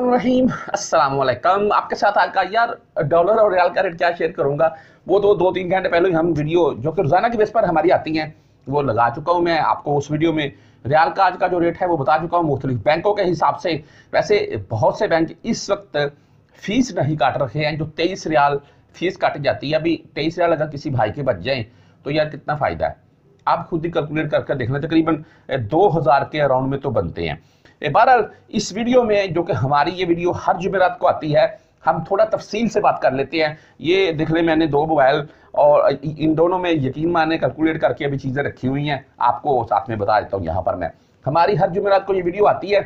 रहीम अस्सलाम आपके साथ आज का यार डॉलर और रियाल का रेट क्या शेयर करूंगा वो तो दो तीन घंटे पहले हम वीडियो जो कि रोजाना की बेस पर हमारी आती हैं वो लगा चुका हूं मैं आपको उस वीडियो में रियाल का आज का जो रेट है वो बता चुका हूँ मुख्तलिफ बैंकों के हिसाब से वैसे बहुत से बैंक इस वक्त फीस नहीं काट रखे हैं जो तेईस रियाल फीस काट जाती है अभी तेईस रियाल अगर किसी भाई के बच जाए तो यार कितना फ़ायदा है आप खुद ही कैलकुलेट करके देखना तकरीबन दो हज़ार के अराउंड में तो बनते हैं बहरहाल इस वीडियो में जो कि हमारी ये वीडियो हर जुमेरात को आती है हम थोड़ा तफसील से बात कर लेते हैं ये दिख ले मैंने दो मोबाइल और इन दोनों में यकीन माने कैलकुलेट करके अभी चीज़ें रखी हुई हैं आपको साथ में बता देता हूँ यहाँ पर मैं हमारी हर जुमेरात को ये वीडियो आती है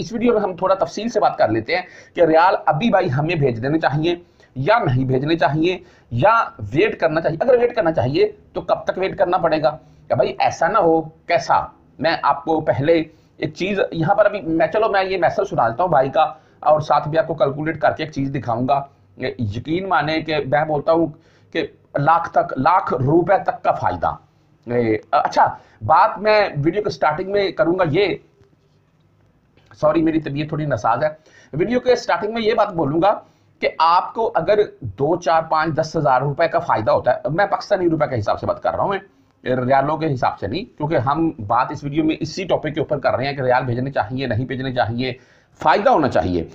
इस वीडियो में हम थोड़ा तफसील से बात कर लेते हैं कि रियाल अभी भाई हमें भेज देने चाहिए या नहीं भेजने चाहिए या वेट करना चाहिए अगर वेट करना चाहिए तो कब तक वेट करना पड़ेगा कि भाई ऐसा ना हो कैसा मैं आपको पहले एक चीज यहाँ पर अभी मैं चलो मैं ये मैसेज सुना देता हूँ भाई का और साथ भी आपको कैलकुलेट करके एक चीज दिखाऊंगा यकीन माने कि मैं बोलता हूँ कि लाख तक लाख रुपए तक का फायदा अच्छा बात मैं वीडियो के स्टार्टिंग में करूंगा ये सॉरी मेरी तबीयत थोड़ी नसाज है वीडियो के स्टार्टिंग में ये बात बोलूंगा कि आपको अगर दो चार पांच दस हजार रुपए का फायदा होता है मैं पाकिस्तानी रुपए के हिसाब से बात कर रहा हूँ रियालों के हिसाब से नहीं क्योंकि हम बात इस वीडियो में इसी टॉपिक के ऊपर कर रहे हैं कि रियाल भेजने चाहिए नहीं भेजने चाहिए फ़ायदा होना चाहिए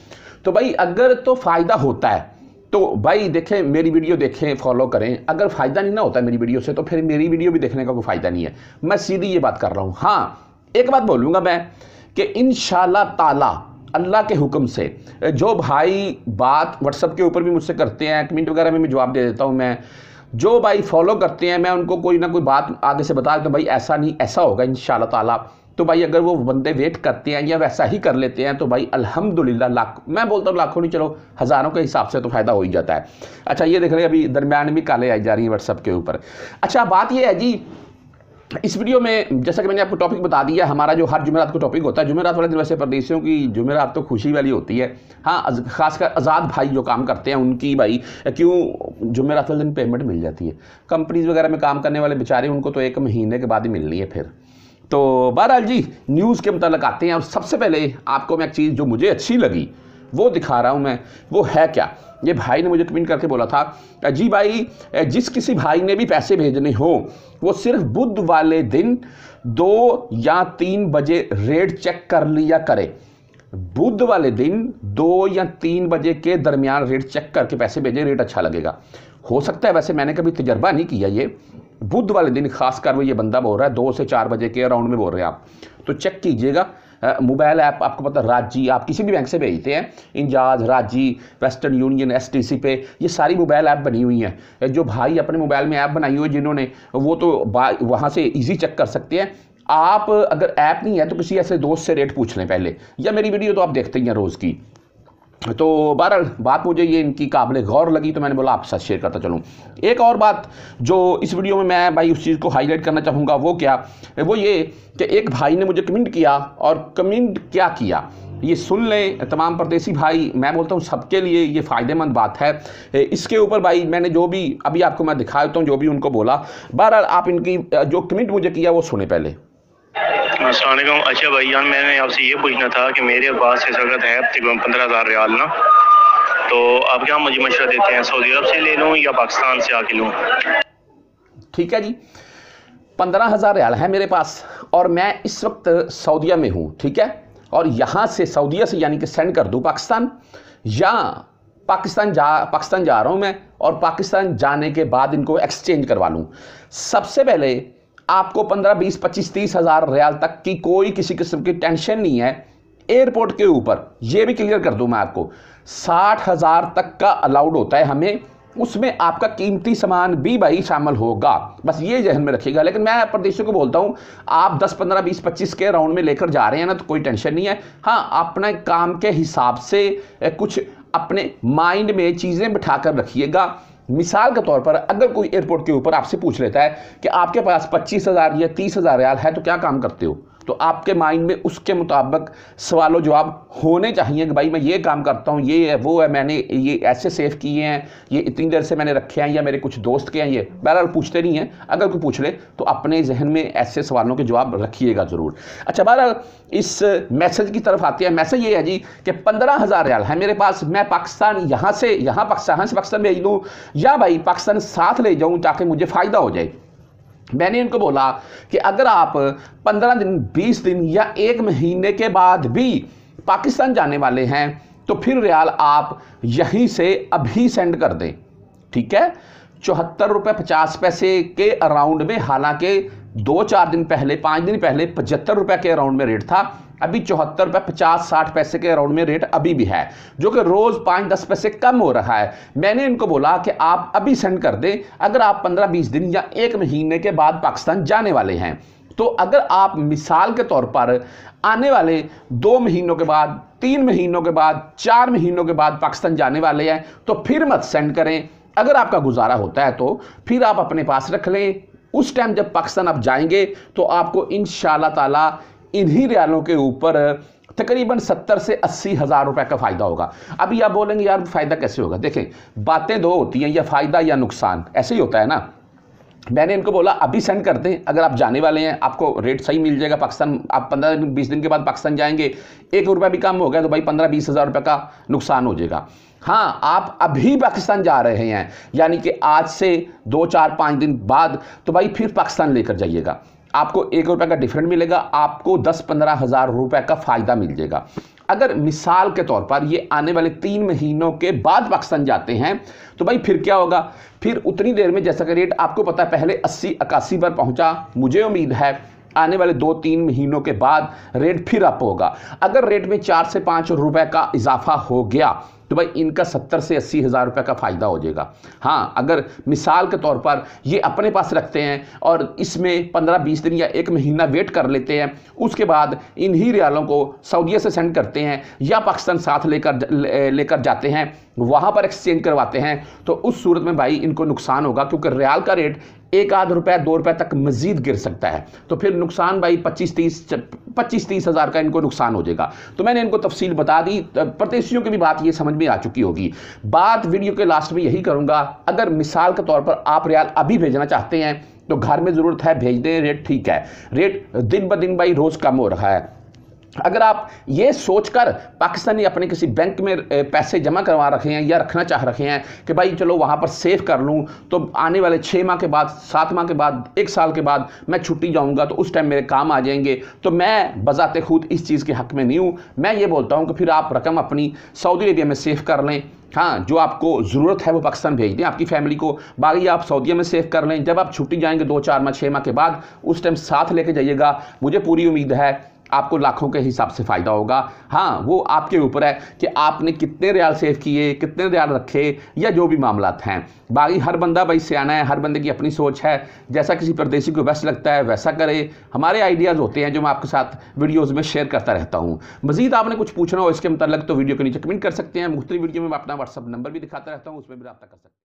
तो भाई अगर तो फ़ायदा होता है तो भाई देखें मेरी वीडियो देखें फॉलो करें अगर फ़ायदा नहीं ना होता मेरी वीडियो से तो फिर मेरी वीडियो भी देखने का कोई फ़ायदा नहीं है मैं सीधी ये बात कर रहा हूँ हाँ एक बात बोलूँगा मैं कि इन ताला अल्लाह के हुक्म से जो भाई बात व्हाट्सअप के ऊपर भी मुझसे करते हैं कमेंट वगैरह में मैं जवाब दे देता हूँ मैं जो भाई फॉलो करते हैं मैं उनको कोई ना कोई बात आगे से बता देता तो हूँ भाई ऐसा नहीं ऐसा होगा इन ताला तो भाई अगर वो बंदे वेट करते हैं या वैसा ही कर लेते हैं तो भाई अल्हम्दुलिल्लाह लाख मैं बोलता हूँ लाखों नहीं चलो हज़ारों के हिसाब से तो फ़ायदा हो ही जाता है अच्छा ये देख रहे हैं अभी दरमियान भी काले आई जा रही हैं व्हाट्सअप के ऊपर अच्छा बात ये है जी इस वीडियो में जैसा कि मैंने आपको टॉपिक बता दिया हमारा जो हर जुमेरात को टॉपिक होता है जुमेरात वाले दिन वैसे परदेशियों की जुमेरात तो खुशी वाली होती है हाँ खासकर आज़ाद भाई जो काम करते हैं उनकी भाई क्यों जुमेरात वाले दिन पेमेंट मिल जाती है कंपनीज़ वगैरह में काम करने वाले बेचारे उनको तो एक महीने के बाद ही मिलनी है फिर तो बहरहाल जी न्यूज़ के मतलब आते हैं और सबसे पहले आपको मैं एक चीज़ जो मुझे अच्छी लगी वो दिखा रहा हूँ मैं वो है क्या ये भाई ने मुझे कमेंट करके बोला था जी भाई जिस किसी भाई ने भी पैसे भेजने हो वो सिर्फ बुध वाले दिन दो या तीन बजे रेट चेक कर लिया करे बुध वाले दिन दो या तीन बजे के दरमियान रेट चेक करके पैसे भेजें रेट अच्छा लगेगा हो सकता है वैसे मैंने कभी तजर्बा नहीं किया ये बुध वाले दिन खासकर वो ये बंदा बोल रहा है दो से चार बजे के अराउंड में बोल रहे हैं आप तो चेक कीजिएगा मोबाइल ऐप आपको पता है राजी आप किसी भी बैंक से भेजते हैं इंजाज राजी Western Union S T C पे ये सारी मोबाइल ऐप बनी हुई हैं जो भाई अपने मोबाइल में ऐप बनाई हुई है जिन्होंने वो तो वहाँ से ईजी चेक कर सकते हैं आप अगर ऐप नहीं है तो किसी ऐसे दोस्त से रेट पूछ लें पहले या मेरी वीडियो तो आप देखते ही हैं रोज़ की तो बहरहाल बात मुझे ये इनकी काबिल गौर लगी तो मैंने बोला आपके साथ शेयर करता चलूँ एक और बात जो इस वीडियो में मैं भाई उस चीज़ को हाईलाइट करना चाहूँगा वो क्या वो ये कि एक भाई ने मुझे कमेंट किया और कमेंट क्या किया ये सुन लें तमाम परदेसी भाई मैं बोलता हूँ सबके लिए ये फ़ायदेमंद बात है इसके ऊपर भाई मैंने जो भी अभी आपको मैं दिखा देता हूँ जो भी उनको बोला बहरहाल आप इनकी जो कमेंट मुझे किया वो सुने पहले असलम अच्छा भाई जान मैंने आपसे ये पूछना था कि मेरे पास इस वक्त है तकरीबन पंद्रह हज़ार रियाल ना तो आप क्या मुझे मशा देते हैं सऊदी अरब से ले लूँ या पाकिस्तान से आके लूँ ठीक है जी पंद्रह हज़ार रियाल है मेरे पास और मैं इस वक्त सऊदिया में हूँ ठीक है और यहाँ से सऊदिया से यानी कि सेंड कर दूँ पाकिस्तान या पाकिस्तान जा पाकिस्तान जा रहा हूँ मैं और पाकिस्तान जाने के बाद इनको एक्सचेंज करवा लूँ सबसे पहले आपको पंद्रह बीस पच्चीस तीस हज़ार रियाल तक की कोई किसी किस्म की टेंशन नहीं है एयरपोर्ट के ऊपर ये भी क्लियर कर दूं मैं आपको साठ हज़ार तक का अलाउड होता है हमें उसमें आपका कीमती सामान भी भाई शामिल होगा बस ये जहन में रखिएगा लेकिन मैं प्रदेशों को बोलता हूँ आप 10 15 20 25 के राउंड में लेकर जा रहे हैं ना तो कोई टेंशन नहीं है हाँ अपने काम के हिसाब से कुछ अपने माइंड में चीज़ें बिठा कर रखिएगा मिसाल के तौर पर अगर कोई एयरपोर्ट के ऊपर आपसे पूछ लेता है कि आपके पास पच्चीस हज़ार या तीस हज़ार रियाल है तो क्या काम करते हो तो आपके माइंड में उसके मुताबिक सवाल जवाब होने चाहिए कि भाई मैं ये काम करता हूँ ये है वो है मैंने ये ऐसे सेव किए हैं ये इतनी देर से मैंने रखे हैं या मेरे कुछ दोस्त के हैं ये बहरहाल पूछते नहीं हैं अगर कोई पूछ ले तो अपने जहन में ऐसे सवालों के जवाब रखिएगा ज़रूर अच्छा बहरहाल इस मैसेज की तरफ आती है मैसेज ये है जी कि पंद्रह हज़ार रियाल है मेरे पास मैं पाकिस्तान यहाँ से यहाँ पाकिस्तान से पाकिस्तान भेज दूँ या भाई पाकिस्तान साथ ले जाऊँ ताकि मुझे फ़ायदा हो जाए मैंने इनको बोला कि अगर आप 15 दिन 20 दिन या एक महीने के बाद भी पाकिस्तान जाने वाले हैं तो फिर रियाल आप यहीं से अभी सेंड कर दें ठीक है चौहत्तर रुपये पचास पैसे के अराउंड में हालांकि दो चार दिन पहले पाँच दिन पहले पचहत्तर रुपये के अराउंड में रेट था अभी चौहत्तर रुपये पचास साठ पैसे के अराउंड में रेट अभी भी है जो कि रोज़ पाँच दस पैसे कम हो रहा है मैंने इनको बोला कि आप अभी सेंड कर दें अगर आप पंद्रह बीस दिन या एक महीने के बाद पाकिस्तान जाने वाले हैं तो अगर आप मिसाल के तौर पर आने वाले दो महीनों के बाद तीन महीनों के बाद चार महीनों के बाद पाकिस्तान जाने वाले हैं तो फिर मत सेंड करें अगर आपका गुजारा होता है तो फिर आप अपने पास रख लें उस टाइम जब पाकिस्तान आप जाएंगे तो आपको इन ताला इन्हीं रियालों के ऊपर तकरीबन सत्तर से अस्सी हज़ार रुपये का फ़ायदा होगा अभी आप बोलेंगे यार फ़ायदा कैसे होगा देखें बातें दो होती हैं या फ़ायदा या नुकसान ऐसे ही होता है ना मैंने इनको बोला अभी सेंड कर दें अगर आप जाने वाले हैं आपको रेट सही मिल जाएगा पाकिस्तान आप पंद्रह दिन बीस दिन के बाद पाकिस्तान जाएंगे एक रुपया भी कम हो गया तो भाई पंद्रह बीस हज़ार रुपये का नुकसान हो जाएगा हाँ आप अभी पाकिस्तान जा रहे हैं यानी कि आज से दो चार पाँच दिन बाद तो भाई फिर पाकिस्तान लेकर जाइएगा आपको एक रुपए का डिफरेंट मिलेगा आपको दस पंद्रह हज़ार रुपए का फ़ायदा मिल जाएगा अगर मिसाल के तौर पर ये आने वाले तीन महीनों के बाद पाकिस्तान जाते हैं तो भाई फिर क्या होगा फिर उतनी देर में जैसा कि रेट आपको पता है पहले अस्सी इक्यासी पर पहुंचा मुझे उम्मीद है आने वाले दो तीन महीनों के बाद रेट फिर अप होगा अगर रेट में चार से पाँच रुपए का इजाफा हो गया तो भाई इनका सत्तर से अस्सी हज़ार रुपये का फ़ायदा हो जाएगा हाँ अगर मिसाल के तौर पर ये अपने पास रखते हैं और इसमें पंद्रह बीस दिन या एक महीना वेट कर लेते हैं उसके बाद इन्हीं रियालों को सऊदीया से सेंड करते हैं या पाकिस्तान साथ लेकर लेकर जाते हैं वहाँ पर एक्सचेंज करवाते हैं तो उस सूरत में भाई इनको नुकसान होगा क्योंकि रियाल का रेट एक आध रुपया दो रुपये तक मजीद गिर सकता है तो फिर नुकसान भाई पच्चीस तीस पच्चीस तीस हज़ार का इनको नुकसान हो जाएगा तो मैंने इनको तफसील बता दी प्रदेशियों की भी बात ये समझ में आ चुकी होगी बात वीडियो के लास्ट में यही करूँगा अगर मिसाल के तौर पर आप रियाल अभी भेजना चाहते हैं तो घर में ज़रूरत है भेज दें रेट ठीक है रेट दिन ब दिन भाई रोज़ कम हो रहा है अगर आप ये सोचकर पाकिस्तानी अपने किसी बैंक में पैसे जमा करवा रखे हैं या रखना चाह रखे हैं कि भाई चलो वहाँ पर सेव कर लूँ तो आने वाले छः माह के बाद सात माह के बाद एक साल के बाद मैं छुट्टी जाऊँगा तो उस टाइम मेरे काम आ जाएंगे तो मैं बजाते खुद इस चीज़ के हक में नहीं हूँ मैं ये बोलता हूँ कि फिर आप रकम अपनी सऊदी अरेबिया में सेव कर लें हाँ जो आपको ज़रूरत है वो पाकिस्तान भेज दें आपकी फैमिली को बाकी आप सऊदीया में सेव कर लें जब आप छुट्टी जाएंगे दो चार माह छः माह के बाद उस टाइम साथ लेके जाइएगा मुझे पूरी उम्मीद है आपको लाखों के हिसाब से फ़ायदा होगा हाँ वो आपके ऊपर है कि आपने कितने रियाल सेव किए कितने रियाल रखे या जो भी मामला हैं बाकी हर बंदा भाई सियाना है हर बंदे की अपनी सोच है जैसा किसी परदेसी को बेस्ट लगता है वैसा करे हमारे आइडियाज़ होते हैं जो मैं आपके साथ वीडियोज़ में शेयर करता रहता हूँ मजीद आपने कुछ पूछना हो इसके मतलब तो वीडियो के नीचे कमेंट कर सकते हैं मुख्तलि वीडियो में अपना व्हाट्सअप नंबर भी दिखाता रहता हूँ उसमें भी रब्ता कर सकते हैं